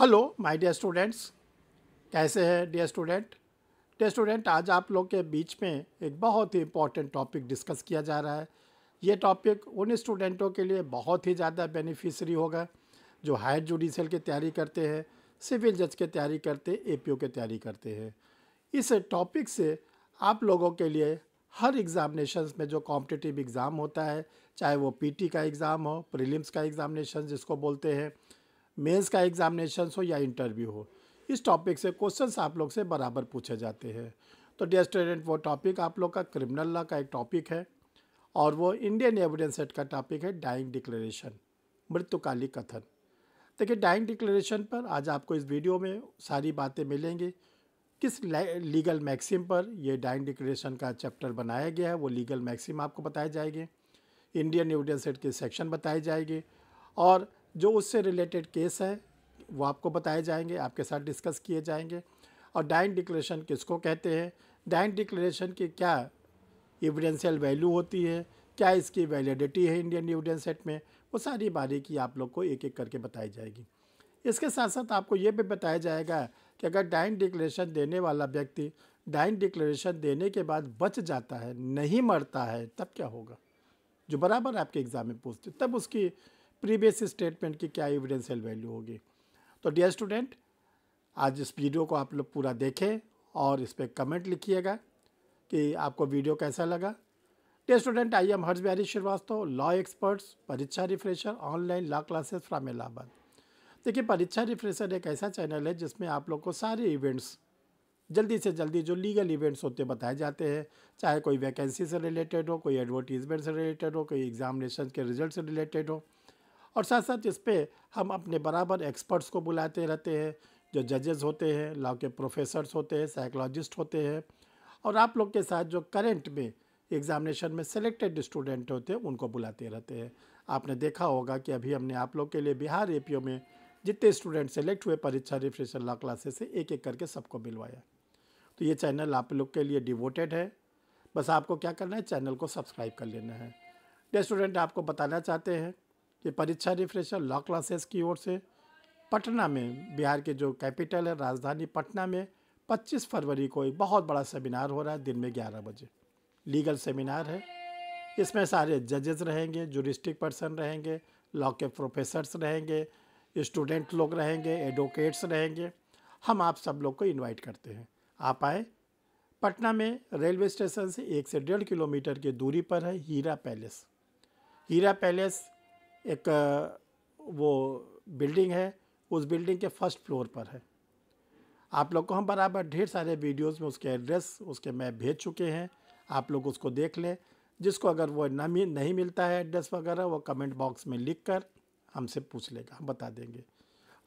hello my dear students कैसे हैं dear student dear student आज आप लोग के बीच में एक बहुत ही इम्पॉर्टेंट टॉपिक डिस्कस किया जा रहा है ये टॉपिक उन स्टूडेंटों के लिए बहुत ही ज़्यादा बेनिफिशरी होगा जो हायर जुडिशल की तैयारी करते हैं सिविल जज की तैयारी करते ए की तैयारी करते हैं इस टॉपिक से आप लोगों के लिए हर एग्ज़ामिनेशन में जो कॉम्पिटिटिव एग्ज़ाम होता है चाहे वो पीटी का एग्ज़ाम हो प्रीलिम्स का एग्ज़ामिनेशन जिसको बोलते हैं मेंस का एग्ज़ामिनेशन हो या इंटरव्यू हो इस टॉपिक से क्वेश्चन आप लोग से बराबर पूछे जाते हैं तो डियर स्टूडेंट वो टॉपिक आप लोग का क्रिमिनल लॉ का एक टॉपिक है और वो इंडियन एविडेंस एट का टॉपिक है डाइंग डिक्लेरेशन मृत्युकाली कथन देखिए डाइंग डिक्लेरेशन पर आज आपको इस वीडियो में सारी बातें मिलेंगी किस लीगल मैक्सिम पर यह डाइंग डिक्लेरेशन का चैप्टर बनाया गया है वो लीगल मैक्सिम आपको बताए जाएंगे इंडियन एविडेंस एक्ट के सेक्शन बताए जाएंगे और जो उससे रिलेटेड केस हैं वो आपको बताए जाएंगे आपके साथ डिस्कस किए जाएंगे और डाइन डिक्लेरेशन किसको कहते हैं डाइन डिक्लेरेशन की क्या एविडेंशियल वैल्यू होती है क्या इसकी वैलिडिटी है इंडियन एविडेंस एट में वो सारी बारीकी आप लोग को एक एक करके बताई जाएगी इसके साथ साथ आपको ये भी बताया जाएगा कि अगर डाइन डिक्लेरेशन देने वाला व्यक्ति डाइन डिक्लेरेशन देने के बाद बच जाता है नहीं मरता है तब क्या होगा जो बराबर आपके एग्ज़ाम में पूछते तब उसकी प्रीवियस स्टेटमेंट की क्या एविडेंशियल वैल्यू होगी तो डियर स्टूडेंट आज इस वीडियो को आप लोग पूरा देखें और इस पर कमेंट लिखिएगा कि आपको वीडियो कैसा लगा dear student I am Harsh Bihari Shrivastava law experts Pariksha refresher online law classes from Allahabad देखिए परीक्षा रिफ्रेशर एक ऐसा चैनल है जिसमें आप लोग को सारे इवेंट्स जल्दी से जल्दी जो लीगल इवेंट्स होते बताए जाते हैं चाहे कोई वैकेंसी से रिलेटेड हो कोई एडवर्टीज़मेंट से रिलेटेड हो कोई एग्जामिनेशन के रिजल्ट से रिलेटेड हो और साथ साथ इस पर हम अपने बराबर एक्सपर्ट्स को बुलाते रहते हैं जो जजेस होते हैं लॉ के प्रोफेसर्स होते हैं साइकोलॉजिस्ट होते हैं और आप लोग के साथ जो करेंट में एग्जामिनेशन में सेलेक्टेड स्टूडेंट होते हैं उनको बुलाते रहते हैं आपने देखा होगा कि अभी हमने आप लोग के लिए बिहार ए में जितने स्टूडेंट सेलेक्ट हुए परीक्षा रिफ्रेशर लॉ क्लासेस से एक एक करके सबको मिलवाया तो ये चैनल आप लोग के लिए डिवोटेड है बस आपको क्या करना है चैनल को सब्सक्राइब कर लेना है डे स्टूडेंट आपको बताना चाहते हैं ये परीक्षा रिफ्रेशर लॉ क्लासेस की ओर से पटना में बिहार के जो कैपिटल है राजधानी पटना में 25 फरवरी को एक बहुत बड़ा सेमिनार हो रहा है दिन में ग्यारह बजे लीगल सेमिनार है इसमें सारे जजेस रहेंगे जुरिस्टिक पर्सन रहेंगे लॉ के प्रोफेसर्स रहेंगे स्टूडेंट लोग रहेंगे एडवोकेट्स रहेंगे हम आप सब लोग को इनवाइट करते हैं आप आए पटना में रेलवे स्टेशन से एक से डेढ़ किलोमीटर की दूरी पर है हीरा पैलेस हीरा पैलेस एक वो बिल्डिंग है उस बिल्डिंग के फर्स्ट फ्लोर पर है आप लोग को हम बराबर ढेर सारे वीडियोस में उसके एड्रेस उसके मैप भेज चुके हैं आप लोग उसको देख लें जिसको अगर वो ना नहीं मिलता है एड्रेस वगैरह वो कमेंट बॉक्स में लिख कर हमसे पूछ लेगा हम बता देंगे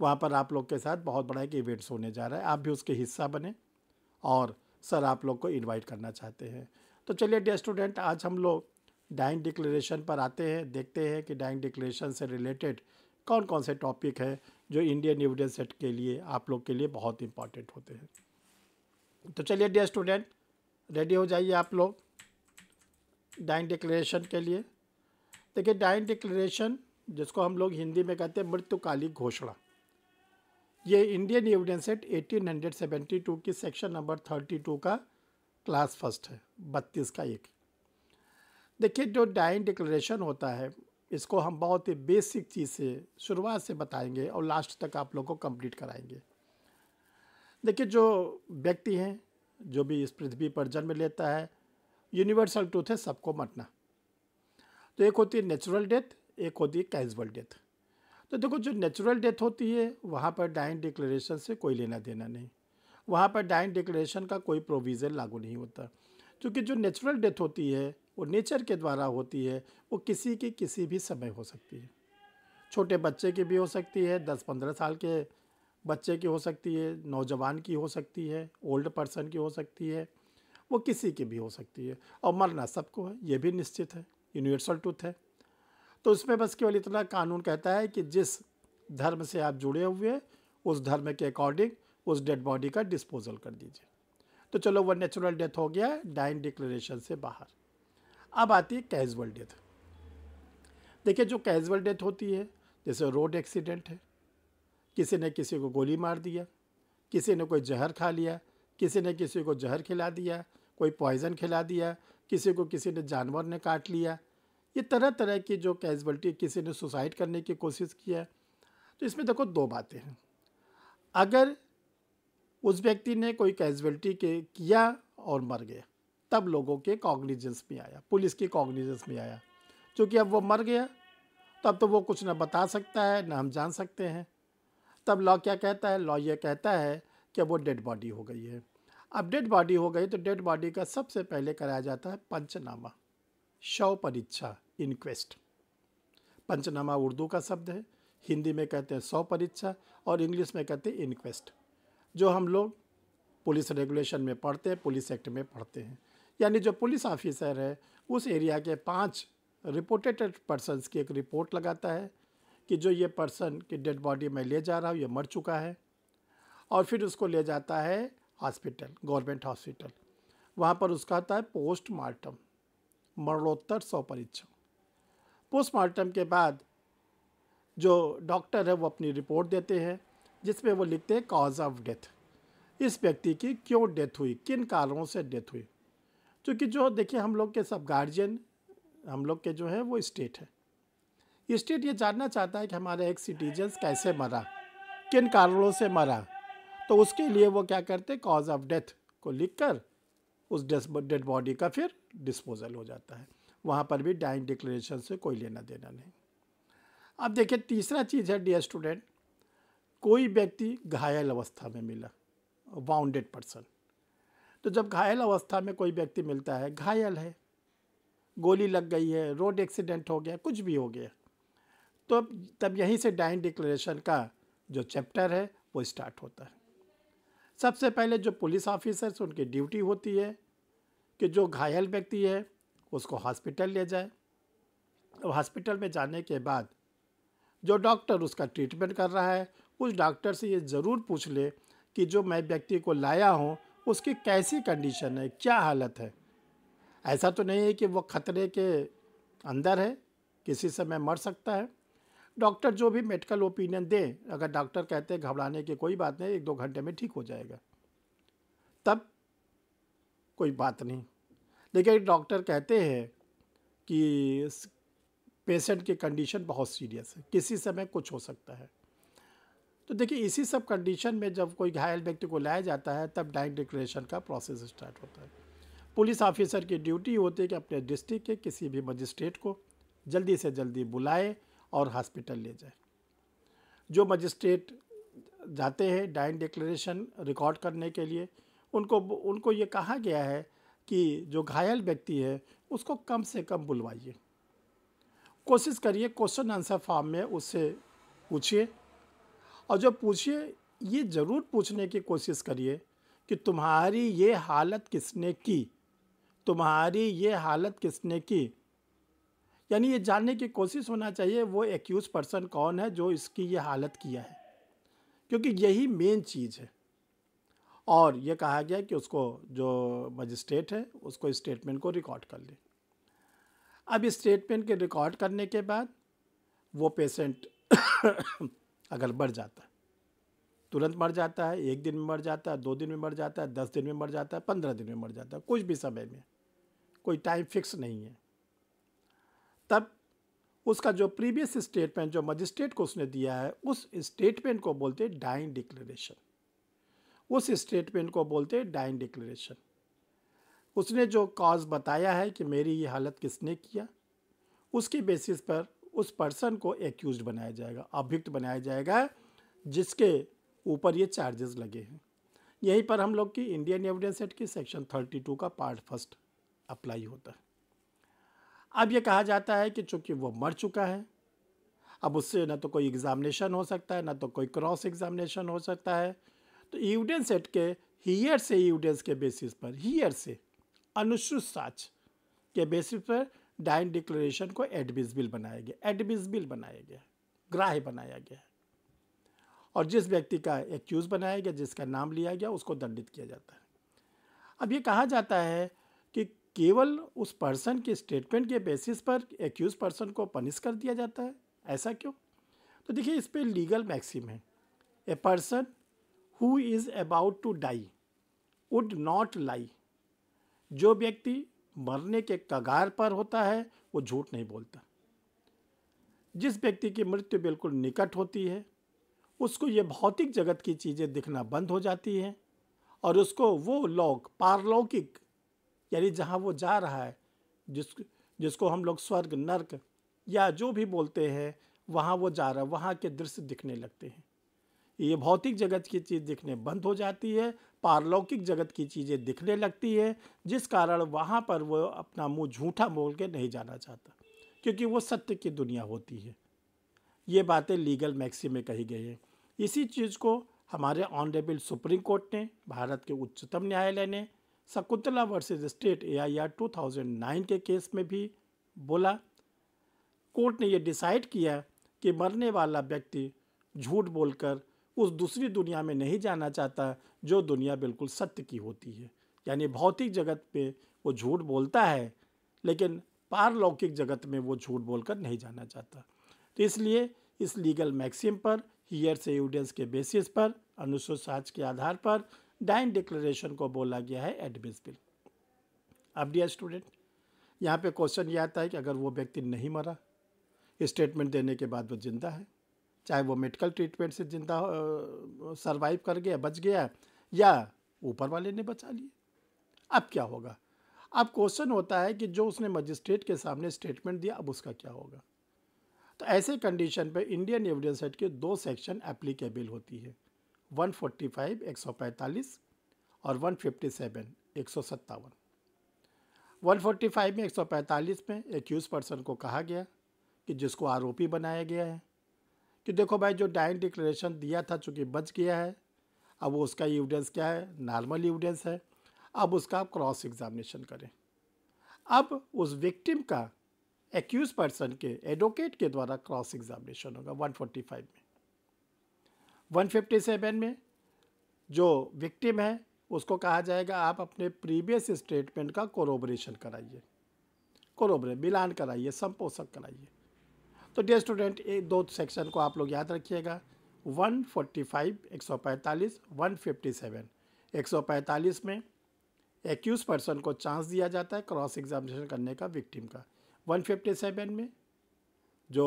वहाँ पर आप लोग के साथ बहुत बड़ा एक इवेंट्स होने जा रहा है आप भी उसके हिस्सा बने और सर आप लोग को इन्वाइट करना चाहते हैं तो चलिए डे स्टूडेंट आज हम लोग डाइंग डिक्लेरेशन पर आते हैं देखते हैं कि डाइंग डिक्लेरेशन से रिलेटेड कौन कौन से टॉपिक है जो इंडियन एविडेंस सेट के लिए आप लोग के लिए बहुत इंपॉर्टेंट होते हैं तो चलिए डियर स्टूडेंट रेडी हो जाइए आप लोग डाइंग डिक्लेरेशन के लिए देखिए डाइंग डिक्लेरेशन जिसको हम लोग हिंदी में कहते हैं मृत्युकालिक घोषणा ये इंडियन एविडेंस सेवेंटी 1872 की सेक्शन नंबर 32 का क्लास फर्स्ट है बत्तीस का एक देखिए जो डाइन डिक्लेरेशन होता है इसको हम बहुत ही बेसिक चीज़ से शुरुआत से बताएंगे और लास्ट तक आप लोगों को कंप्लीट कराएंगे देखिए जो व्यक्ति हैं जो भी इस पृथ्वी पर जन्म लेता है यूनिवर्सल ट्रूथ है सबको मरना तो एक होती है नेचुरल डेथ एक होती है कैजुअल डेथ तो देखो जो नेचुरल डेथ होती है वहाँ पर डाइन डिक्लेरेशन से कोई लेना देना नहीं वहाँ पर डाइन डिक्लेरेशन का कोई प्रोविज़न लागू नहीं होता क्योंकि जो नेचुरल डेथ होती है वो नेचर के द्वारा होती है वो किसी की किसी भी समय हो सकती है छोटे बच्चे की भी हो सकती है दस पंद्रह साल के बच्चे की हो सकती है नौजवान की हो सकती है ओल्ड पर्सन की हो सकती है वो किसी की भी हो सकती है और मरना सबको है ये भी निश्चित है यूनिवर्सल ट्रूथ है तो उसमें बस केवल इतना कानून कहता है कि जिस धर्म से आप जुड़े हुए हैं उस धर्म के अकॉर्डिंग उस डेड बॉडी का डिस्पोजल कर दीजिए तो चलो वह नेचुरल डेथ हो गया डाइन डिक्लेरेशन से बाहर अब आती है कैजुअल डेथ देखिए जो कैजुअल डेथ होती है जैसे रोड एक्सीडेंट है किसी ने किसी को गोली मार दिया किसी ने कोई जहर खा लिया किसी ने किसी को जहर खिला दिया कोई पॉइज़न खिला दिया किसी को किसी ने जानवर ने काट लिया ये तरह तरह की जो कैजुअल्टी किसी ने सुसाइड करने की कोशिश किया तो इसमें देखो दो बातें हैं अगर उस व्यक्ति ने कोई कैजुअल्टी के किया और मर गया तब लोगों के कॉग्निजेंस में आया पुलिस के कॉग्निजेंस में आया क्योंकि अब वो मर गया तब तो वो कुछ ना बता सकता है ना हम जान सकते हैं तब लॉ क्या कहता है लॉ ये कहता है कि वो डेड बॉडी हो गई है अब डेड बॉडी हो गई तो डेड बॉडी का सबसे पहले कराया जाता है पंचनामा शव परीक्षा इनक्वेस्ट पंचनामा उर्दू का शब्द है हिंदी में कहते हैं शव परीक्षा और इंग्लिश में कहते हैं इनक्वेस्ट जो हम लोग पुलिस रेगुलेशन में पढ़ते हैं पुलिस एक्ट में पढ़ते हैं यानी जो पुलिस ऑफिसर है उस एरिया के पांच रिपोर्टेड पर्सनस की एक रिपोर्ट लगाता है कि जो ये पर्सन की डेड बॉडी मैं ले जा रहा हूँ ये मर चुका है और फिर उसको ले जाता है हॉस्पिटल गवर्नमेंट हॉस्पिटल वहाँ पर उसका आता है पोस्टमार्टम मरणोत्तर सौ परीक्षण पोस्टमार्टम के बाद जो डॉक्टर है वो अपनी रिपोर्ट देते हैं जिसमें वो लिखते हैं कॉज ऑफ डेथ इस व्यक्ति की क्यों डेथ हुई किन कारणों से डेथ हुई क्योंकि जो देखिए हम लोग के सब गार्जियन हम लोग के जो है वो स्टेट है स्टेट ये जानना चाहता है कि हमारे एक सिटीजन्स कैसे मरा किन कारणों से मरा तो उसके लिए वो क्या करते कॉज ऑफ डेथ को लिख कर उस डेड बॉडी का फिर डिस्पोजल हो जाता है वहाँ पर भी डाइंग डिक्लेरेशन से कोई लेना देना नहीं अब देखिए तीसरा चीज़ है डियर स्टूडेंट कोई व्यक्ति घायल अवस्था में मिला वाउंडेड पर्सन तो जब घायल अवस्था में कोई व्यक्ति मिलता है घायल है गोली लग गई है रोड एक्सीडेंट हो गया कुछ भी हो गया तो तब यहीं से डाइन डिक्लेरेशन का जो चैप्टर है वो स्टार्ट होता है सबसे पहले जो पुलिस ऑफिसर्स उनकी ड्यूटी होती है कि जो घायल व्यक्ति है उसको हॉस्पिटल ले जाए तो हॉस्पिटल में जाने के बाद जो डॉक्टर उसका ट्रीटमेंट कर रहा है उस डॉक्टर से ये ज़रूर पूछ ले कि जो मैं व्यक्ति को लाया हूँ उसकी कैसी कंडीशन है क्या हालत है ऐसा तो नहीं है कि वो ख़तरे के अंदर है किसी समय मर सकता है डॉक्टर जो भी मेडिकल ओपिनियन दे अगर डॉक्टर कहते हैं घबराने की कोई बात नहीं एक दो घंटे में ठीक हो जाएगा तब कोई बात नहीं लेकिन डॉक्टर कहते हैं कि पेशेंट की कंडीशन बहुत सीरियस है किसी समय कुछ हो सकता है तो देखिए इसी सब कंडीशन में जब कोई घायल व्यक्ति को लाया जाता है तब डाइट डिक्लेरेशन का प्रोसेस स्टार्ट होता है पुलिस ऑफिसर की ड्यूटी होती है कि अपने डिस्ट्रिक्ट के किसी भी मजिस्ट्रेट को जल्दी से जल्दी बुलाए और हॉस्पिटल ले जाए जो मजिस्ट्रेट जाते हैं डाइन डिक्लेरेशन रिकॉर्ड करने के लिए उनको उनको ये कहा गया है कि जो घायल व्यक्ति है उसको कम से कम बुलवाइए कोशिश करिए क्वेश्चन आंसर फॉर्म में उससे पूछिए और जब पूछिए ये ज़रूर पूछने की कोशिश करिए कि तुम्हारी ये हालत किसने की तुम्हारी ये हालत किसने की यानी ये जानने की कोशिश होना चाहिए वो एक्यूज़ पर्सन कौन है जो इसकी ये हालत किया है क्योंकि यही मेन चीज़ है और ये कहा गया कि उसको जो मजिस्ट्रेट है उसको स्टेटमेंट को रिकॉर्ड कर ले अब स्टेटमेंट के रिकॉर्ड करने के बाद वो पेशेंट अगर बढ़ जाता है तुरंत मर जाता है एक दिन में मर जाता है दो दिन में मर जाता है दस दिन में मर जाता है पंद्रह दिन में मर जाता है कुछ भी समय में कोई टाइम फिक्स नहीं है तब उसका जो प्रीवियस स्टेटमेंट जो मजिस्ट्रेट को उसने दिया है उस स्टेटमेंट को बोलते हैं डाइंग डिक्लेरेशन उस स्टेटमेंट को बोलते हैं डाइंग डिक्लेरेशन उसने जो कॉज बताया है कि मेरी ये हालत किसने किया उसके बेसिस पर उस पर्सन को एक्यूज बनाया जाएगा अभियुक्त बनाया जाएगा जिसके ऊपर ये चार्जेस लगे हैं यहीं पर हम लोग की इंडियन एविडेंस एक्ट की सेक्शन 32 का पार्ट फर्स्ट अप्लाई होता है अब ये कहा जाता है कि चूंकि वो मर चुका है अब उससे ना तो कोई एग्ज़ामिनेशन हो सकता है ना तो कोई क्रॉस एग्ज़ामिनेशन हो सकता है तो एविडेंस एक्ट के हीयर से एविडेंस के बेसिस पर हीयर से अनुसूचित साक्ष के बेसिस पर डाइन डिक्लेरेशन को एडमिसबिल बनाया गया एडमिसबिल बनाया गया ग्राह्य बनाया गया और जिस व्यक्ति का एक्यूज़ बनाया गया जिसका नाम लिया गया उसको दंडित किया जाता है अब ये कहा जाता है कि केवल उस पर्सन के स्टेटमेंट के बेसिस पर एक्यूज पर्सन को पनिश कर दिया जाता है ऐसा क्यों तो देखिए इस पर लीगल मैक्सिम है a person who is about to die would not lie जो व्यक्ति मरने के कगार पर होता है वो झूठ नहीं बोलता जिस व्यक्ति की मृत्यु बिल्कुल निकट होती है उसको ये भौतिक जगत की चीज़ें दिखना बंद हो जाती हैं और उसको वो लोक पारलौकिक यानी जहाँ वो जा रहा है जिस जिसको हम लोग स्वर्ग नर्क या जो भी बोलते हैं वहाँ वो जा रहा है वहाँ के दृश्य दिखने लगते हैं ये भौतिक जगत की चीज़ दिखने बंद हो जाती है पारलौकिक जगत की चीज़ें दिखने लगती है जिस कारण वहाँ पर वो अपना मुंह झूठा बोल के नहीं जाना चाहता क्योंकि वो सत्य की दुनिया होती है ये बातें लीगल मैक्सी में कही गई है इसी चीज़ को हमारे ऑनरेबल सुप्रीम कोर्ट ने भारत के उच्चतम न्यायालय ने Shakuntala versus state A I R two के केस में भी बोला कोर्ट ने ये डिसाइड किया कि मरने वाला व्यक्ति झूठ बोलकर उस दूसरी दुनिया में नहीं जाना चाहता जो दुनिया बिल्कुल सत्य की होती है यानी भौतिक जगत पे वो झूठ बोलता है लेकिन पारलौकिक जगत में वो झूठ बोलकर नहीं जाना चाहता तो इसलिए इस लीगल मैक्सिम पर हियर से एविडेंस के बेसिस पर अनुसूचित साज के आधार पर डाइन डिक्लेरेशन को बोला गया है एडमिसबिल अब डियर स्टूडेंट यहाँ पे क्वेश्चन ये आता है कि अगर वो व्यक्ति नहीं मरा स्टेटमेंट देने के बाद वो जिंदा है चाहे वो मेडिकल ट्रीटमेंट से जिंदा सरवाइव कर गया बच गया या ऊपर वाले ने बचा लिया अब क्या होगा अब क्वेश्चन होता है कि जो उसने मजिस्ट्रेट के सामने स्टेटमेंट दिया अब उसका क्या होगा तो ऐसे कंडीशन पर इंडियन एविडेंस एक्ट के दो सेक्शन एप्लीकेबल होती है 145 145 और 157 एक सौ सत्तावन में 145 में एक्यूज़ पर्सन को कहा गया कि जिसको आरोपी बनाया गया है कि देखो भाई जो डाइंग डिक्लेरेशन दिया था चूँकि बच गया है अब उसका एविडेंस क्या है नॉर्मल एविडेंस है अब उसका आप क्रॉस एग्जामिनेशन करें अब उस विक्टिम का एक्यूज पर्सन के एडवोकेट के द्वारा क्रॉस एग्जामिनेशन होगा 145 में 157 में जो विक्टिम है उसको कहा जाएगा आप अपने प्रीवियस स्टेटमेंट का कोरोबरेशन कराइए कोरोबरे मिलान कराइए संपोषक कराइए तो डियर स्टूडेंट ये दो सेक्शन को आप लोग याद रखिएगा 145, 145, 157, 145 में एक्यूज पर्सन को चांस दिया जाता है क्रॉस एग्जामिनेशन करने का विक्टिम का 157 में जो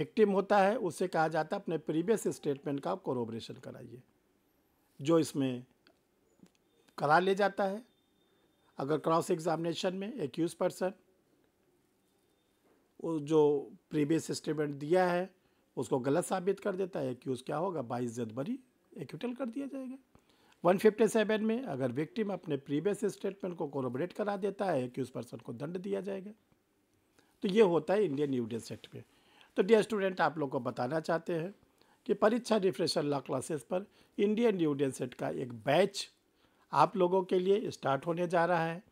विक्टिम होता है उसे कहा जाता है अपने प्रीवियस स्टेटमेंट का कोरोबरेशन कराइए जो इसमें करा ले जाता है अगर क्रॉस एग्जामिनेशन में एक्यूज पर्सन जो प्रीवियस स्टेटमेंट दिया है उसको गलत साबित कर देता है एक्यूज़ क्या होगा बाईस जनवरी एक्यूटल कर दिया जाएगा वन फिफ्टी सेवन में अगर विक्टिम अपने प्रीवियस स्टेटमेंट को कोरोबरेट करा देता है एक्यूज़ पर्सन को दंड दिया जाएगा तो ये होता है इंडियन यूडेंस एक्ट में तो डियर स्टूडेंट आप लोग को बताना चाहते हैं कि परीक्षा रिफ्रेशर लॉ क्लासेस पर इंडियन यूडेंस एक्ट का एक बैच आप लोगों के लिए स्टार्ट होने जा रहा है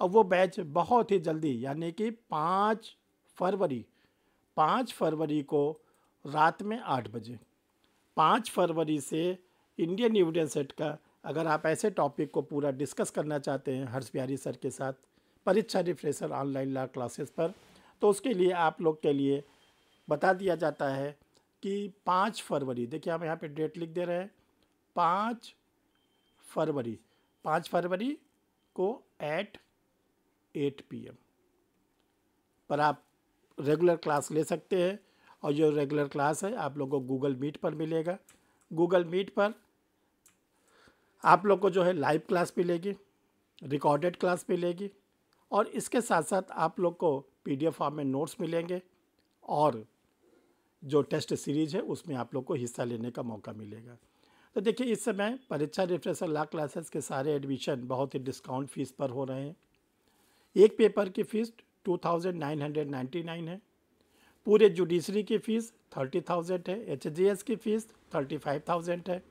और वो बैच बहुत ही जल्दी यानी कि पाँच फरवरी पाँच फरवरी को रात में आठ बजे पाँच फरवरी से इंडियन यूनियन सेट का अगर आप ऐसे टॉपिक को पूरा डिस्कस करना चाहते हैं हर्ष बिहारी सर के साथ परीक्षा रिफ्रेशर ऑनलाइन ला क्लासेस पर तो उसके लिए आप लोग के लिए बता दिया जाता है कि पाँच फरवरी देखिए हम यहाँ पे डेट लिख दे रहे हैं पाँच फरवरी पाँच फरवरी को एट एट पी एम पर आप रेगुलर क्लास ले सकते हैं और जो रेगुलर क्लास है आप लोग को गूगल मीट पर मिलेगा गूगल मीट पर आप लोग को जो है लाइव क्लास मिलेगी रिकॉर्डेड क्लास मिलेगी और इसके साथ साथ आप लोग को पीडीएफ फॉर्म में नोट्स मिलेंगे और जो टेस्ट सीरीज है उसमें आप लोग को हिस्सा लेने का मौका मिलेगा तो देखिए इस समय परीक्षा रिफ्रेशर ला क्लासेस के सारे एडमिशन बहुत ही डिस्काउंट फीस पर हो रहे हैं एक पेपर की फ़ीस 2,999 है पूरे जुडिशरी की फ़ीस 30,000 है एच की फ़ीस 35,000 है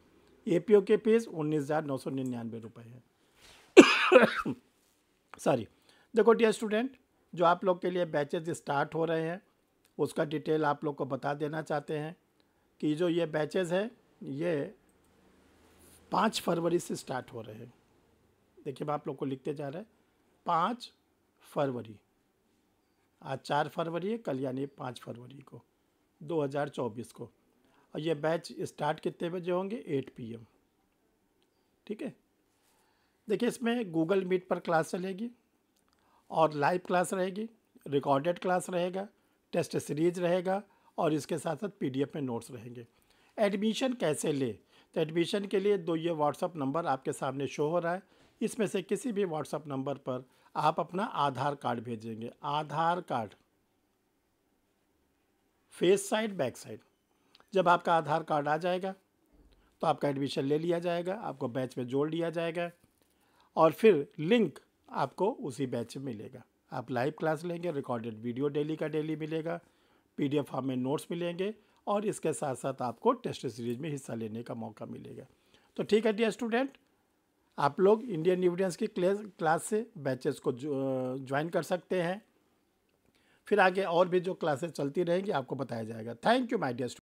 ए पी ओ की फ़ीस उन्नीस हज़ार नौ सौ निन्यानवे रुपये है सॉरी देखो डियर स्टूडेंट जो आप लोग के लिए बैचेज स्टार्ट हो रहे हैं उसका डिटेल आप लोग को बता देना चाहते हैं कि जो ये बैचेज है ये पाँच फरवरी से स्टार्ट हो रहे हैं देखिए मैं आप लोग को लिखते जा रहे हैं पाँच फरवरी आज चार फरवरी है कल यानी पाँच फरवरी को 2024 को और ये बैच स्टार्ट कितने बजे होंगे 8 पीएम ठीक है देखिए इसमें गूगल मीट पर क्लास चलेगी और लाइव क्लास रहेगी रिकॉर्डेड क्लास रहेगा टेस्ट सीरीज रहेगा और इसके साथ साथ पीडीएफ में नोट्स रहेंगे एडमिशन कैसे ले तो एडमिशन के लिए दो ये व्हाट्सअप नंबर आपके सामने शो हो रहा है इसमें से किसी भी व्हाट्सअप नंबर पर आप अपना आधार कार्ड भेजेंगे Aadhaar card face side back side जब आपका आधार कार्ड आ जाएगा तो आपका एडमिशन ले लिया जाएगा आपको बैच में जोड़ लिया जाएगा और फिर लिंक आपको उसी बैच में मिलेगा आप लाइव क्लास लेंगे रिकॉर्डेड वीडियो डेली का डेली मिलेगा पीडीएफ फॉर्म में नोट्स मिलेंगे और इसके साथ साथ आपको टेस्ट सीरीज में हिस्सा लेने का मौका मिलेगा तो ठीक है डियर स्टूडेंट आप लोग इंडियन एविडेंस की क्लास से बैचेस को ज्वाइन कर सकते हैं फिर आगे और भी जो क्लासेस चलती रहेंगी आपको बताया जाएगा थैंक यू माय डियर